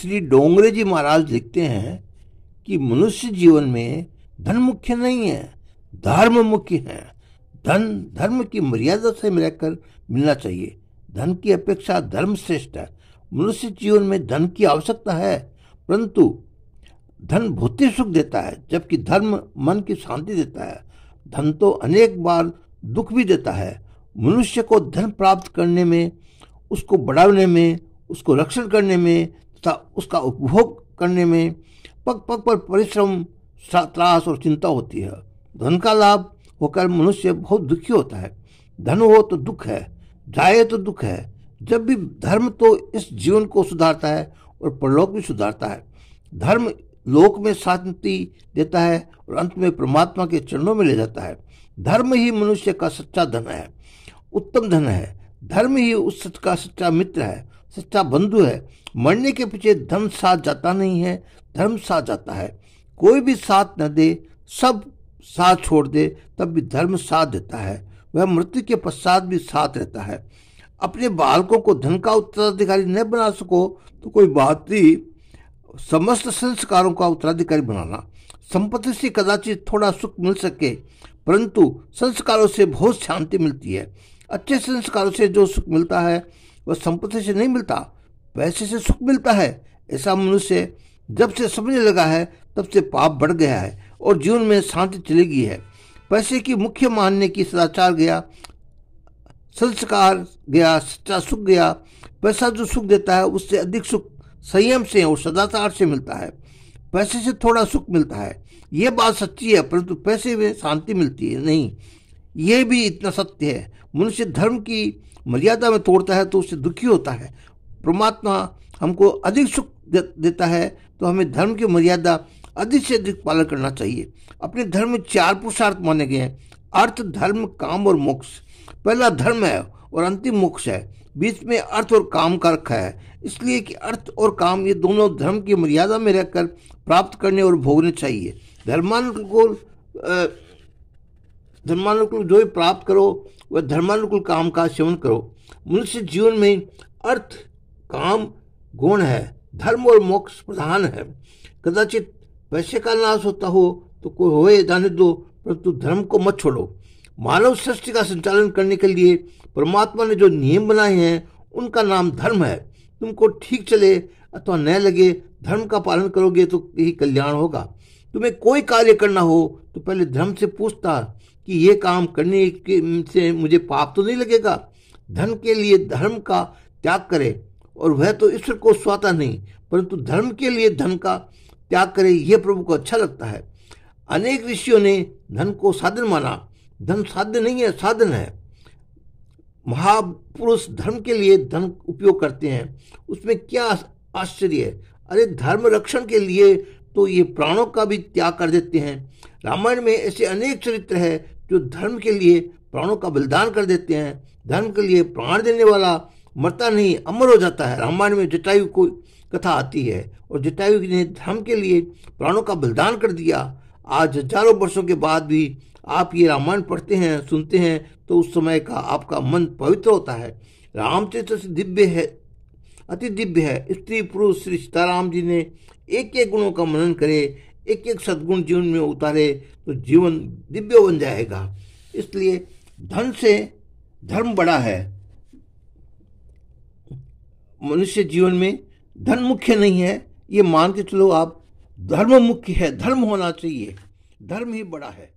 श्री डोंगरे जी महाराज लिखते हैं कि मनुष्य जीवन में धन मुख्य नहीं है धर्म मुख्य है धन धर्म की मर्यादा से मिलकर मिलना चाहिए धन की अपेक्षा धर्म श्रेष्ठ है मनुष्य जीवन में धन की आवश्यकता है परंतु धन भौतिक सुख देता है जबकि धर्म मन की शांति देता है धन तो अनेक बार दुख भी देता है मनुष्य को धन प्राप्त करने में उसको बढ़ाने में उसको रक्षण करने में तथा उसका उपभोग करने में पग पग पर परिश्रम त्रास और चिंता होती है धन का लाभ होकर मनुष्य बहुत दुखी होता है धन हो तो दुख है जाए तो दुख है जब भी धर्म तो इस जीवन को सुधारता है और परलोक भी सुधारता है धर्म लोक में शांति देता है और अंत में परमात्मा के चरणों में ले जाता है धर्म ही मनुष्य का सच्चा धन है उत्तम धन है धर्म ही उस सच का सच्चा मित्र है सच्चा बंधु है मरने के पीछे धन साथ जाता नहीं है धर्म साथ जाता है कोई भी साथ न दे सब साथ छोड़ दे तब भी धर्म साथ देता है वह मृत्यु के पश्चात भी साथ रहता है अपने बालकों को धन का उत्तराधिकारी न बना सको तो कोई बात ही समस्त संस्कारों का उत्तराधिकारी बनाना संपत्ति से कदाचित थोड़ा सुख मिल सके परंतु संस्कारों से बहुत शांति मिलती है अच्छे संस्कारों से जो सुख मिलता है वह संपत्ति से नहीं मिलता पैसे से सुख मिलता है ऐसा मनुष्य जब से समझने लगा है तब से पाप बढ़ गया है और जीवन में शांति चली गई है पैसे की मुख्य मानने की सदाचार गया संस्कार गया सच्चा सुख गया पैसा जो सुख देता है उससे अधिक सुख संयम से और सदाचार से मिलता है पैसे से थोड़ा सुख मिलता है ये बात सच्ची है परंतु पैसे में शांति मिलती है नहीं ये भी इतना सत्य है मनुष्य धर्म की मर्यादा में तोड़ता है तो उससे दुखी होता है परमात्मा हमको अधिक सुख देता है तो हमें धर्म की मर्यादा अधिक से अधिक पालन करना चाहिए अपने धर्म में चार पुरुषार्थ माने गए हैं अर्थ धर्म काम और मोक्ष पहला धर्म है और अंतिम मोक्ष है बीच में अर्थ और काम का रखा है इसलिए कि अर्थ और काम ये दोनों धर्म की मर्यादा में रहकर प्राप्त करने और भोगने चाहिए धर्मानुकूल धर्मानुकूल जो भी प्राप्त करो वह धर्मानुकूल काम का सेवन करो मनुष्य जीवन में अर्थ काम गुण है धर्म और मोक्ष प्रधान है कदाचित पैसे का नाश होता हो तो कोई होए जाने दो परंतु धर्म को मत छोड़ो मानव सृष्टि का संचालन करने के लिए परमात्मा ने जो नियम बनाए हैं उनका नाम धर्म है तुमको ठीक चले अथवा न लगे धर्म का पालन करोगे तो यही कल्याण होगा तुम्हें कोई कार्य करना हो तो पहले धर्म से पूछता कि ये काम करने के से मुझे पाप तो नहीं लगेगा धन के लिए धर्म का त्याग करे और वह तो ईश्वर को स्वाता नहीं परंतु धर्म के लिए धन का त्याग करे यह प्रभु को अच्छा लगता है अनेक ऋषियों ने धन को साधन माना धन साध्य नहीं है साधन है महापुरुष धर्म के लिए धन उपयोग करते हैं उसमें क्या आश्चर्य है अरे धर्म रक्षण के लिए तो ये प्राणों का भी त्याग कर देते हैं रामायण में ऐसे अनेक चरित्र है जो धर्म के लिए प्राणों का बलिदान कर देते हैं धर्म के लिए प्राण देने वाला मरता नहीं अमर हो जाता है रामायण में जटायु को कथा आती है और जटायु ने धर्म के लिए प्राणों का बलिदान कर दिया आज हजारों वर्षों के बाद भी आप ये रामायण पढ़ते हैं सुनते हैं तो उस समय का आपका मन पवित्र होता है रामचरित्र दिव्य है अति दिव्य है स्त्री पुरुष श्री सीताराम जी ने एक एक गुणों का मनन करे एक एक सद्गुण जीवन में उतारे तो जीवन दिव्य बन जाएगा इसलिए धन से धर्म बड़ा है मनुष्य जीवन में धन मुख्य नहीं है ये मान के चलो आप धर्म मुख्य है धर्म होना चाहिए धर्म ही बड़ा है